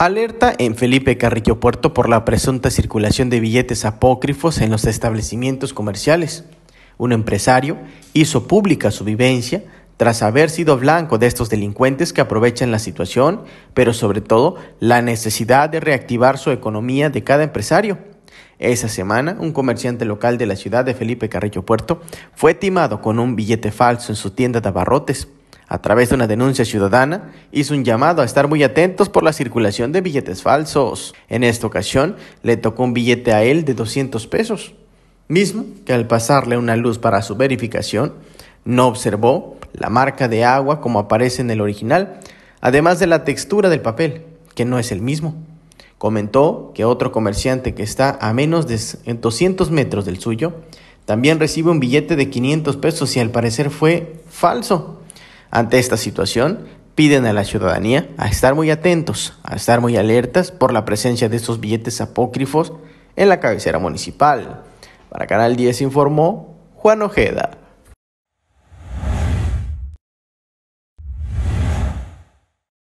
Alerta en Felipe Carrillo Puerto por la presunta circulación de billetes apócrifos en los establecimientos comerciales. Un empresario hizo pública su vivencia tras haber sido blanco de estos delincuentes que aprovechan la situación, pero sobre todo la necesidad de reactivar su economía de cada empresario. Esa semana, un comerciante local de la ciudad de Felipe Carrillo Puerto fue timado con un billete falso en su tienda de abarrotes a través de una denuncia ciudadana, hizo un llamado a estar muy atentos por la circulación de billetes falsos. En esta ocasión, le tocó un billete a él de 200 pesos, mismo que al pasarle una luz para su verificación, no observó la marca de agua como aparece en el original, además de la textura del papel, que no es el mismo. Comentó que otro comerciante que está a menos de 200 metros del suyo, también recibe un billete de 500 pesos y al parecer fue falso. Ante esta situación, piden a la ciudadanía a estar muy atentos, a estar muy alertas por la presencia de estos billetes apócrifos en la cabecera municipal. Para Canal 10 informó Juan Ojeda.